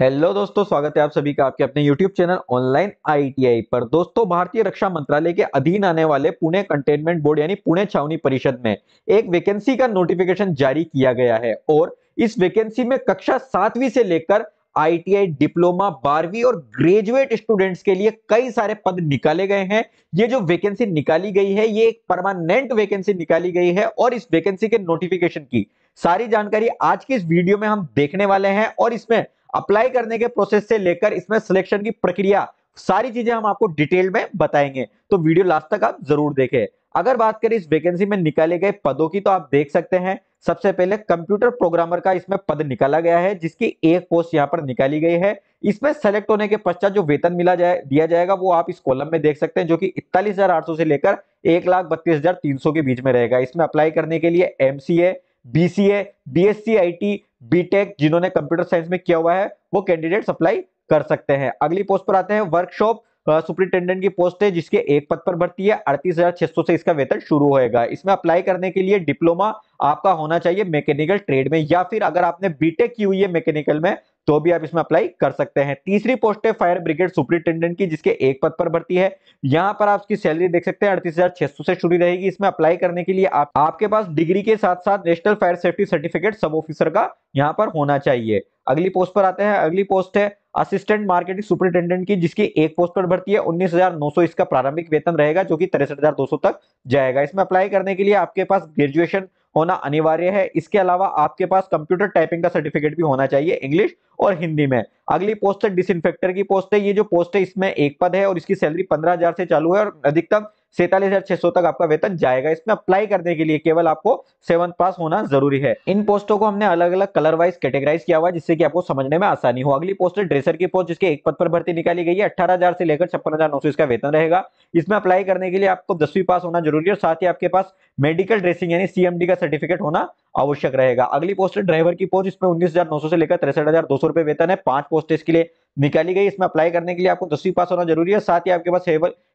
hello दोस्तों स्वागत है आप सभी का आपके अपने यूट्यूब चैनल ऑनलाइन आईटीआई पर दोस्तों भारतीय रक्षा मंत्रालय के अधीन आने वाले पुणे कंटेनमेंट बोर्ड यानी पुणे छावनी परिषद में एक वैकेंसी का नोटिफिकेशन जारी किया गया है और इस वैकेंसी में कक्षा सातवीं से लेकर आईटीआई डिप्लोमा बारहवीं और ग्रेजुएट स्टूडेंट्स के लिए कई सारे पद निकाले गए हैं ये जो वैकेंसी निकाली गई है ये एक परमानेंट वैकेंसी निकाली गई है और इस वैकेंसी के नोटिफिकेशन की सारी जानकारी आज की इस वीडियो में हम देखने वाले हैं और इसमें अप्लाई करने के प्रोसेस से लेकर इसमें सिलेक्शन की प्रक्रिया सारी चीजें हम आपको डिटेल में बताएंगे तो वीडियो लास्ट तक आप जरूर देखें अगर बात करें इस वैकेंसी में निकाले गए पदों की तो आप देख सकते हैं सबसे पहले कंप्यूटर प्रोग्रामर का इसमें पद निकाला गया है जिसकी एक पोस्ट यहाँ पर निकाली गई है इसमें सेलेक्ट होने के पश्चात जो वेतन मिला जाए दिया जाएगा वो आप इस कॉलम में देख सकते हैं जो कि इकतालीस हजार आठ सौ से लेकर एक लाख बत्तीस हजार तीन सौ के बीच में रहेगा इसमें अप्लाई करने के लिए MCA BCA IT BTech जिन्होंने कंप्यूटर साइंस में किया हुआ है वो कैंडिडेट अप्लाई कर सकते हैं अगली पोस्ट पर आते हैं वर्कशॉप सुप्रिंटेंडेंट की पोस्ट है जिसके एक पद पर भर्ती है अड़तीस हजार छह सौ से इसका वेतन शुरू होएगा इसमें अप्लाई करने के लिए डिप्लोमा आपका होना चाहिए मैकेनिकल ट्रेड में या फिर अगर आपने बीटेक की हुई है मैकेनिकल में तो भी आप इसमें अप्लाई कर सकते हैं तीसरी पोस्ट है फायर ब्रिगेड सुप्रिंटेंडेंट की जिसके एक पद पर भर्ती है यहाँ पर आप उसकी सैलरी देख सकते हैं अड़तीस हजार छह सौ से शुरू रहेगी इसमें अप्लाई करने के लिए आप, आपके पास डिग्री के साथ साथ national fire safety certificate sub officer का यहाँ पर होना चाहिए अगली पोस्ट पर आते हैं अगली पोस्ट है असिस्टेंट मार्केटिंग सुपरिटेंडेंट की जिसकी एक पोस्ट पर भर्ती है 19,900 इसका प्रारंभिक वेतन रहेगा जो कि तिरसठ तक जाएगा इसमें अप्लाई करने के लिए आपके पास ग्रेजुएशन होना अनिवार्य है इसके अलावा आपके पास कंप्यूटर टाइपिंग का सर्टिफिकेट भी होना चाहिए इंग्लिश और हिंदी में अगली पोस्ट है डिसइनफेक्टर की पोस्ट है ये जो पोस्ट है इसमें एक पद है और इसकी सैलरी पंद्रह हजार से चालू है और अधिकतम सैतालीस हजार छह सौ तक आपका वेतन जाएगा इसमें अप्लाई करने के लिए केवल आपको सेवन पास होना जरूरी है इन पोस्टों को हमने अलग अलग कलर वाइज कैटेगराइज किया हुआ है जिससे कि आपको समझने में आसानी हो अगली पोस्ट ड्रेसर की पोस्ट जिसके एक पद पर भर्ती निकाली गई है अठारह हजार से लेकर छप्पन हजार नौ सौ इसका वेतन रहेगा इसमें अप्लाई करने के लिए आपको दसवीं पास होना जरूरी है और साथ ही आपके पास मेडिकल ड्रेसिंग यानी सीएमडी का सर्टिफिकेट होना आवश्यक रहेगा अगली पोस्ट ड्राइवर की पोस्ट इसमें उन्नीस हजार नौ सौ से लेकर तिरसठ हजार दो सौ रुपए वेतन है पांच पोस्ट इसके लिए निकाली गई इसमें अप्लाई करने के लिए आपको दसवीं पास होना जरूरी है साथ ही आपके पास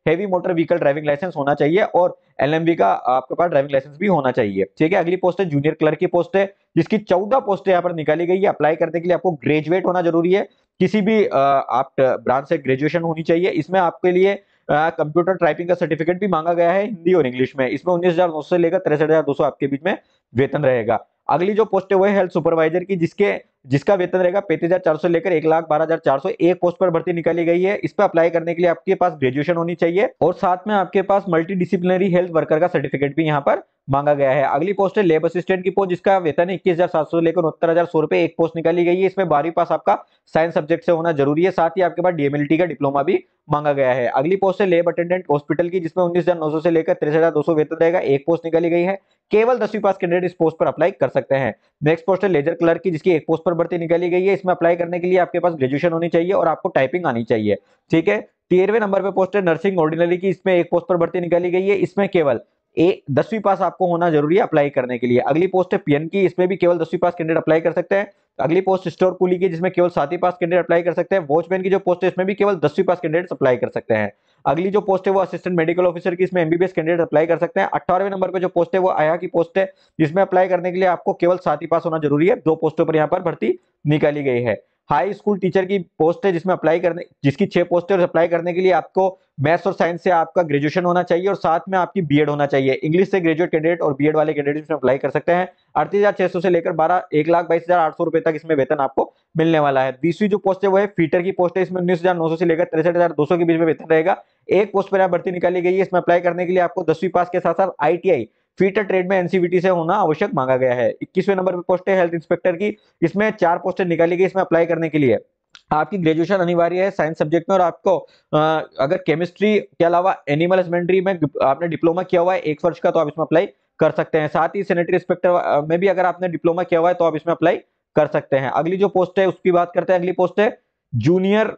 heavy motor vehicle driving licence होना चाहिए और एलएमबी का आपके पास ड्राइविंग लाइसेंस भी होना चाहिए ठीक है अगली पोस्ट है जूनियर क्लर्क की पोस्ट है जिसकी चौदह पोस्ट यहाँ पर निकाली गई है अप्लाई करने के लिए आपको ग्रेजुएट होना जरूरी है किसी भी आप ब्रांच से ग्रेजुएशन होनी चाहिए इसमें आपके लिए कंप्यूटर टाइपिंग का सर्टिफिकेट भी मांगा गया है हिंदी और इंग्लिश में इसमें उन्नीस हजार सौ से लेकर तिरसठ हजार दो सौ आपके बीच में वेतन रहेगा अगली जो पोस्ट है वो है हेल्थ सुपरवाइजर की जिसके जिसका वेतन रहेगा पैंतीस हजार चार सौ लेकर एक लाख बारह हजार चार सौ एक पोस्ट पर भर्ती निकाली गई है इस पर अप्लाई करने के लिए आपके पास ग्रेजुएशन होनी चाहिए और साथ में आपके पास मल्टी डिसिप्लिनरी हेल्थ वर्कर का सर्टिफिकेट भी यहाँ पर मांगा गया है अगली पोस्ट है लेबर असिस्टेंट की पोस्ट जिसका वेतन इक्कीस हजार सात सौ लेकर उनहत्तर हजार सौ रुपए एक पोस्ट निकाली गई है इसमें बारहवीं पास आपका साइंस सब्जेक्ट से होना जरूरी है साथ ही आपके पास डीएमएलटी का डिप्लोमा भी मांगा गया है अगली पोस्ट है लेब अटेंडेंट हॉस्पिटल की जिसमें उन्नीस हजार नौ सौ से लेकर तेरह हजार दो सौ वेतन रहेगा एक पोस्ट निकाली गई है केवल दसवीं पास कैंडिडेट इस पोस्ट पर अप्लाई कर सकते हैं नेक्स्ट पोस्ट है लेजर क्लर्क की जिसकी एक पोस्ट पर भर्ती निकाली गई है इसमें अप्लाई करने के लिए आपके पास ग्रेजुएशन होनी चाहिए और आपको टाइपिंग आनी चाहिए ठीक है तेरहवें नंबर पर पोस्ट है नर्सिंग ऑर्डिनरी की इसमें एक पोस्ट पर भर्ती निकाली गई है इसमें केवल ए दसवीं पास आपको होना जरूरी है अप्लाई करने के लिए अगली पोस्ट है पीएन की इसमें भी केवल दसवीं पास कैंडिडेट अप्लाई कर सकते हैं अगली पोस्ट स्टोर कुली की जिसमें केवल साथी पास कैंडिडेट अप्लाई कर सकते हैं वॉचमैन की जो पोस्ट है इसमें भी केवल दसवीं पास कैंडिडेट अप्लाई कर सकते हैं अगली जो पोस्ट है वो असिस्टेंट मेडिकल ऑफिसर की इसमें एमबीबीएस कैंडिडेट अप्लाई कर सकते हैं अठारहवें नंबर पर जो पोस्ट है वो आया की पोस्ट है जिसमें अप्लाई करने के लिए आपको केवल साथी पास होना जरूरी है दो पोस्टों पर यहाँ पर भर्ती निकाली गई है हाई स्कूल टीचर की पोस्ट है जिसमें अप्लाई करने जिसकी छह पोस्ट है और अप्लाई करने के लिए आपको मैथ्स और साइंस से आपका ग्रेजुएशन होना चाहिए और साथ में आपकी बीएड होना चाहिए इंग्लिश से ग्रेजुएट कैंडिडेट और बीएड वाले कैंडिडेट इसमें अप्लाई कर सकते हैं अड़तीस हजार छह सौ से लेकर बारह एक लाख बाईस हजार आठ सौ रुपए तक इसमें वेतन आपको मिलने वाला है बीसवीं जो पोस्ट है वो है फीटर की पोस्ट है इसमें उन्नीस हजार नौ सौ से लेकर तिरसठ हजार दो सौ के बीच में वेतन रहेगा एक पोस्ट पर भर्ती निकाली गई है इसमें अप्लाई करने के लिए आपको दसवीं पास के साथ साथ आई फीटर ट्रेड में एनसीबीटी से होना आवश्यक मांगा गया है इक्कीसवें नंबर पर पोस्ट है हेल्थ इंस्पेक्टर की इसमें चार पोस्टें निकाली गई इसमें अप्लाई करने के लिए आपकी ग्रेजुएशन अनिवार्य है साइंस सब्जेक्ट में और आपको आ, अगर केमिस्ट्री के अलावा एनिमल हस्बेंड्री में आपने डिप्लोमा किया हुआ है एक वर्ष का तो आप इसमें अप्लाई कर सकते हैं साथ ही सैनिटरी इंस्पेक्टर में भी अगर आपने डिप्लोमा किया हुआ है तो आप इसमें अप्लाई कर सकते हैं अगली जो पोस्ट है उसकी बात करते हैं अगली पोस्ट है जूनियर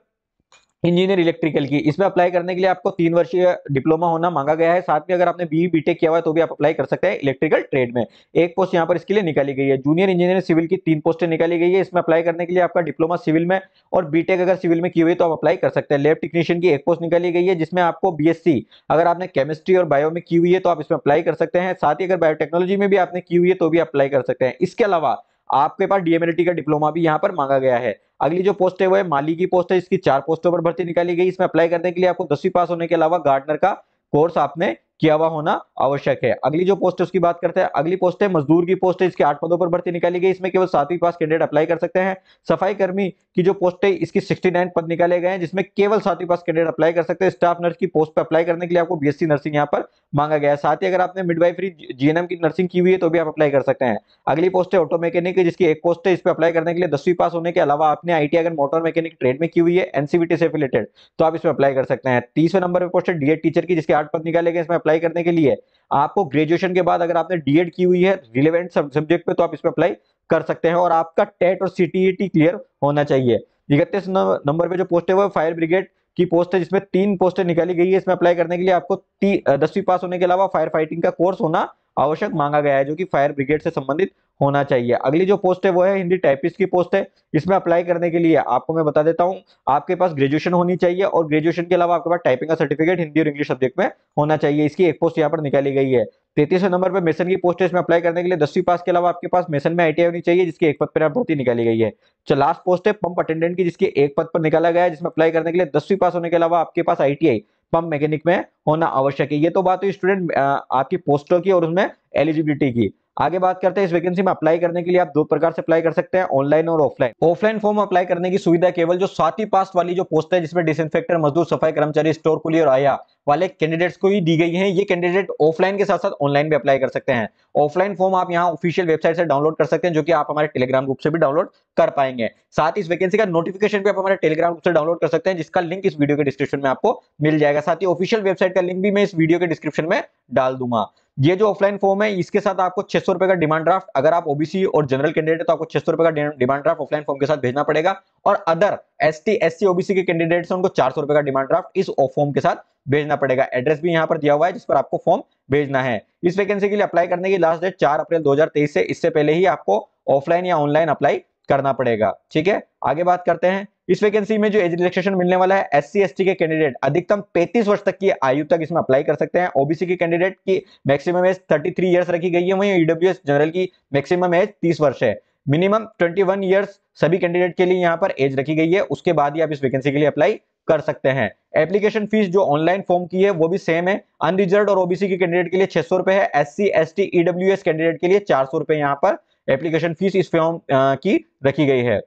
इंजीनियर इलेक्ट्रिकल की इसमें अप्लाई करने के लिए आपको तीन वर्षीय डिप्लोमा होना मांगा गया है साथ में अगर आपने बी बीटेक e, किया हुआ है तो भी आप अप्लाई कर सकते हैं इलेक्ट्रिकल ट्रेड में एक पोस्ट यहाँ पर इसके लिए निकाली गई है जूनियर इंजीनियर सिविल की तीन पोस्टें निकाली गई है इसमें अप्लाई करने के लिए आपका डिप्लोमा सिविल में और बीटेक अगर सिविल में की हुई तो आप अप्लाई कर सकते हैं लेब टेक्नीशियन की एक पोस्ट निकाली गई है जिसमें आपको बीएससी अगर आपने केमिस्ट्री और बायो में की हुई है तो आप इसमें अप्लाई कर सकते हैं साथ ही अगर बायोटेक्नोलॉजी में भी आपने की हुई है तो भी अप्लाई कर सकते हैं इसके अलावा आपके पास डीएमएलटी का डिप्लोमा भी यहाँ पर मांगा गया है अगली जो पोस्ट है वो है माली की पोस्ट है इसकी चार पोस्टों पर भर्ती निकाली गई इसमें अप्लाई करने के लिए आपको दसवीं पास होने के अलावा गार्डनर का कोर्स आपने किया हुआ होना आवश्यक है अगली जो पोस्ट है उसकी बात करते हैं अगली पोस्ट है मजदूर की पोस्ट है इसके आठ पदों पर भर्ती निकाली गई इसमें केवल सातवीं पास कैंडिडेट अप्लाई कर सकते हैं सफाई कर्मी की जो पोस्ट है इसकी 69 पद निकाले गए हैं जिसमें केवल सातवीं पास कैंडिडेट अप्लाई कर सकते हैं स्टाफ नर्स की पोस्ट पर अप्लाई करने के लिए आपको बी नर्सिंग यहाँ पर मांगा गया है साथ ही अगर आपने मिडवाइफरी जीएनएम की नर्सिंग की हुई है तो भी आप अप्लाई कर सकते हैं अगली पोस्ट है ऑटो मैकेनिक जिसकी एक पोस्ट है इस पर अप्लाई करने के लिए दसवीं पास होने के अलावा आपने आई अगर मोटर मैकेनिक ट्रेड में की हुई है एनसीबीटी से रिलेटेड तो आप इसमें अप्लाई कर सकते हैं तीसरे नंबर पर पोस्ट है डीएड टीचर की जिसके आठ पद निकाले गए इसमें अप्लाई करने के लिए आपको ग्रेजुएशन के बाद अगर आपने डीएड की हुई है रिलेवेंट सब्जेक्ट पे तो आप इसमें अप्लाई कर सकते हैं और आपका टेट और सीटीईटी क्लियर e होना चाहिए इकतीस नंबर पे जो पोस्ट है वो फायर ब्रिगेड की पोस्ट है जिसमें तीन पोस्टें निकाली गई है इसमें अप्लाई करने के लिए आपको दसवीं पास होने के अलावा फायर फाइटिंग का कोर्स होना आवश्यक मांगा गया है जो कि फायर ब्रिगेड से संबंधित होना चाहिए अगली जो पोस्ट है वो है हिंदी टाइपिस्ट की पोस्ट है इसमें अप्लाई करने के लिए आपको मैं बता देता हूँ आपके पास ग्रेजुएशन होनी चाहिए और ग्रेजुएशन के अलावा आपके पास टाइपिंग का सर्टिफिकेट हिंदी और इंग्लिश सब्जेक्ट में होना चाहिए इसकी एक पोस्ट यहाँ पर निकाली गई है तैतीसवें नंबर पर मेसन की पोस्ट है इसमें अप्लाई करने के लिए दसवीं पास के अलावा आपके पास मेसन में आईटीआई होनी चाहिए जिसकी एक पद पर भर्ती निकाली गई है चल लास्ट पोस्ट है पंप अटेंडेंट की जिसकी एक पद पर निकाला गया है जिसमें अप्लाई करने के लिए दसवीं पास होने के अलावा आपके पास आईटीआई पंप मैकेनिक में होना आवश्यक है ये तो बात हुई स्टूडेंट आपकी पोस्टों की और उसमें एलिजिबिलिटी की आगे बात करते हैं इस वैकेंसी में अप्लाई करने के लिए आप दो प्रकार से अप्लाई कर सकते हैं ऑनलाइन और ऑफलाइन ऑफलाइन फॉर्म अप्लाई करने की सुविधा केवल जो साथी पास वाली जो पोस्ट है जिसमें डिसइंफेक्टर मजदूर सफाई कर्मचारी स्टोर कुली और आया वाले कैंडिडेट्स को ही दी गई है ये कैंडिडेट ऑफलाइन के साथ साथ ऑनलाइन भी अप्लाई कर सकते हैं ऑफलाइन फॉर्म आप यहाँ ऑफिशियल वेबसाइट से डाउनलोड कर सकते हैं जो कि आप हमारे टेलीग्राम ग्रुप से भी डाउनलोड कर पाएंगे साथ इस वैकेंसी का नोटिफिकेशन भी आप हमारे टेलीग्राम ग्रुप से डाउनलोड कर सकते हैं जिसका लिंक इस वीडियो के डिस्क्रिप्शन में आपको मिल जाएगा साथ ही ऑफिशियल वेबसाइट का लिंक भी मैं इस वीडियो के डिस्क्रिप्शन में डाल दूंगा ये जो ऑफलाइन फॉर्म है इसके साथ आपको छह सौ रुपए का डिमांड ड्राफ्ट अगर आप ओबीसी और जनरल कैंडिडेट है तो आपको छह सौ रुपए का डिमांड ड्राफ्ट ऑफलाइन फॉर्म के साथ भेजना पड़ेगा और other S T S C OBC के है उनको चार सौ रुपए का डिमांड ड्राफ्ट इस फॉर्म के साथ भेजना पड़ेगा एड्रेस भी यहाँ पर दिया हुआ है जिस पर आपको फॉर्म भेजना है इस वैकेंसी के लिए अप्लाई करने की लास्ट डेट चार अप्रैल तेईस से इससे पहले ही आपको ऑफलाइन या ऑनलाइन अप्लाई करना पड़ेगा ठीक है आगे बात करते हैं इस वैकेंसी में जो एज रिलैक्सेशन मिलने वाला है एस सी के कैंडिडेट अधिकतम 35 वर्ष तक की आयु तक इसमें अप्लाई कर सकते हैं ओबीसी के कैंडिडेट की मैक्सिमम एज 33 इयर्स रखी गई है वहीं ईडब्ल्यू e जनरल की मैक्सिमम एज 30 वर्ष है मिनिमम 21 इयर्स सभी कैंडिडेट के लिए यहाँ पर एज रखी गई है उसके बाद ही आप इस वैकेंसी के लिए अप्लाई कर सकते हैं एप्लीकेशन फीस जो ऑनलाइन फॉर्म की है वो भी सेम है अनरिजर्व और ओबीसी के कैंडिडेट के लिए छह सौ रुपए है S C S T EW candidate के लिए चार सौ रुपए यहाँ पर एप्लीकेशन फीस इस फॉर्म की रखी गई है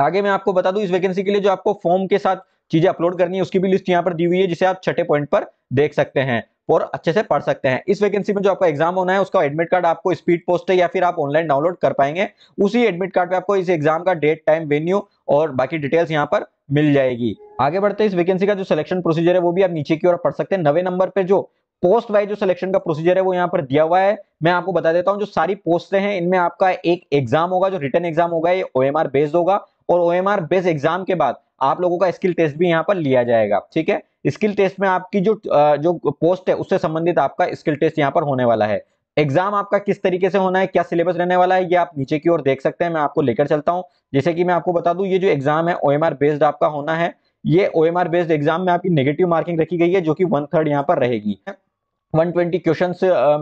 आगे मैं आपको बता दूं इस वैकेंसी के लिए जो आपको फॉर्म के साथ चीजें अपलोड करनी है उसकी भी लिस्ट यहाँ पर दी हुई है जिसे आप छठे पॉइंट पर देख सकते हैं और अच्छे से पढ़ सकते हैं इस वैकेंसी में जो आपका एग्जाम होना है उसका एडमिट कार्ड आपको स्पीड पोस्ट है या फिर आप ऑनलाइन डाउनलोड कर पाएंगे उसी एडमिट कार्ड पे आपको इस एग्जाम का डेट टाइम वेन्यू और बाकी डिटेल्स यहाँ पर मिल जाएगी आगे बढ़ते इस वैकेंसी का जो सिलेक्शन प्रोसीजर है वो भी आप नीचे की ओर पढ़ सकते हैं नवे नंबर पर जो पोस्ट वाइज जो सिलेक्शन का प्रोसीजर है वो यहाँ पर दिया हुआ है मैं आपको बता देता हूँ जो सारी पोस्ट हैं इनमें आपका एक एग्जाम होगा जो रिटर्न एग्जाम होगा ये ओ बेस्ड होगा और आर बेस एग्जाम के बाद आप लोगों का स्किल टेस्ट भी यहाँ पर लिया जाएगा ठीक है स्किल टेस्ट में आपकी जो जो पोस्ट है उससे संबंधित आपका स्किल टेस्ट यहाँ पर होने वाला है एग्जाम आपका किस तरीके से होना है क्या सिलेबस रहने वाला है ये आप नीचे की ओर देख सकते हैं मैं आपको लेकर चलता हूँ जैसे कि मैं आपको बता दूं ये जो एग्जाम है ओ बेस्ड आपका होना है ये ओ बेस्ड एग्जाम में आपकी नेगेटिव मार्किंग रखी गई है जो कि वन थर्ड यहाँ पर रहेगी 120 क्वेश्चन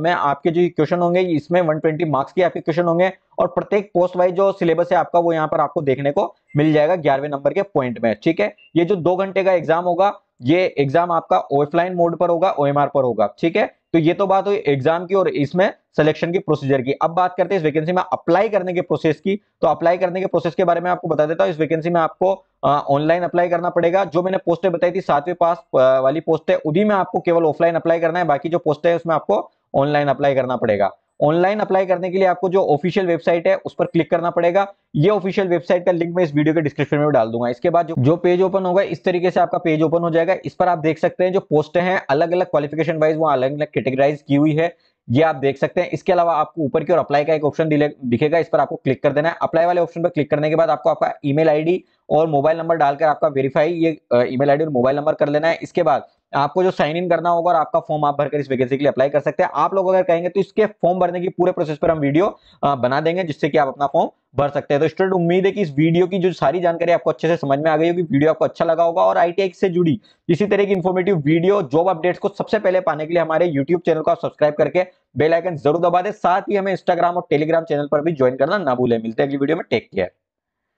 में आपके जो क्वेश्चन होंगे इसमें 120 मार्क्स के आपके क्वेश्चन होंगे और प्रत्येक पोस्ट वाइज जो सिलेबस है आपका वो यहाँ पर आपको देखने को मिल जाएगा ग्यारहवें नंबर के पॉइंट में ठीक है ये जो दो घंटे का एग्जाम होगा ये एग्जाम आपका ऑफलाइन मोड पर होगा ओएमआर पर होगा ठीक है तो ये तो बात हुई एग्जाम की और इसमें सिलेक्शन की प्रोसीजर की अब बात करते हैं इस वैकेंसी में अप्लाई करने के प्रोसेस की तो अप्लाई करने के प्रोसेस के बारे में आपको बता देता हूं इस वैकेंसी में आपको ऑनलाइन अप्लाई करना पड़ेगा जो मैंने पोस्टें बताई थी सातवीं पास वाली पोस्ट है उन्हीं में आपको केवल ऑफलाइन अप्लाई करना है बाकी जो पोस्ट है उसमें आपको ऑनलाइन अप्लाई करना पड़ेगा ऑनलाइन अप्लाई करने के लिए आपको जो ऑफिशियल वेबसाइट है उस पर क्लिक करना पड़ेगा ये ऑफिशियल वेबसाइट का लिंक मैं इस वीडियो के डिस्क्रिप्शन में डाल दूंगा इसके बाद जो, जो पेज ओपन होगा इस तरीके से आपका पेज ओपन हो जाएगा इस पर आप देख सकते हैं जो पोस्ट हैं अलग अलग क्वालिफिकेशन वाइज वो अलग अलग कैटेगराइज की हुई है ये आप देख सकते हैं इसके अलावा आपको ऊपर की ओर अप्लाई का एक ऑप्शन दिखेगा इस पर आपको क्लिक कर देना है अप्लाई वाले ऑप्शन पर क्लिक करने के बाद आपको आपका ईमेल आईडी और मोबाइल नंबर डालकर आपका वेरीफाई ये ईमेल आईडी और मोबाइल नंबर कर लेना है इसके बाद आपको जो साइन इन करना होगा और आपका फॉर्म आप भरकर इस वैकेंसी के लिए अप्लाई कर सकते हैं आप लोग अगर कहेंगे तो इसके फॉर्म भरने की पूरे प्रोसेस पर हम वीडियो बना देंगे जिससे कि आप अपना फॉर्म भर सकते हैं तो स्टूडेंट उम्मीद है कि इस वीडियो की जो सारी जानकारी आपको अच्छे से समझ में आ गई होगी वीडियो आपको अच्छा लगा होगा और आई से जुड़ी इसी तरह की इन्फॉर्मेटिव वीडियो जॉब अपडेट्स को सबसे पहले पाने के लिए हमारे यूट्यूब चैनल को आप सब्सक्राइब करके बेल आइकन जरूर दबा दे साथ ही हमें इंस्टाग्राम और टेलीग्राम चैनल पर भी ज्वाइन करना ना भूले मिलते हैं अगली वीडियो में टेक केयर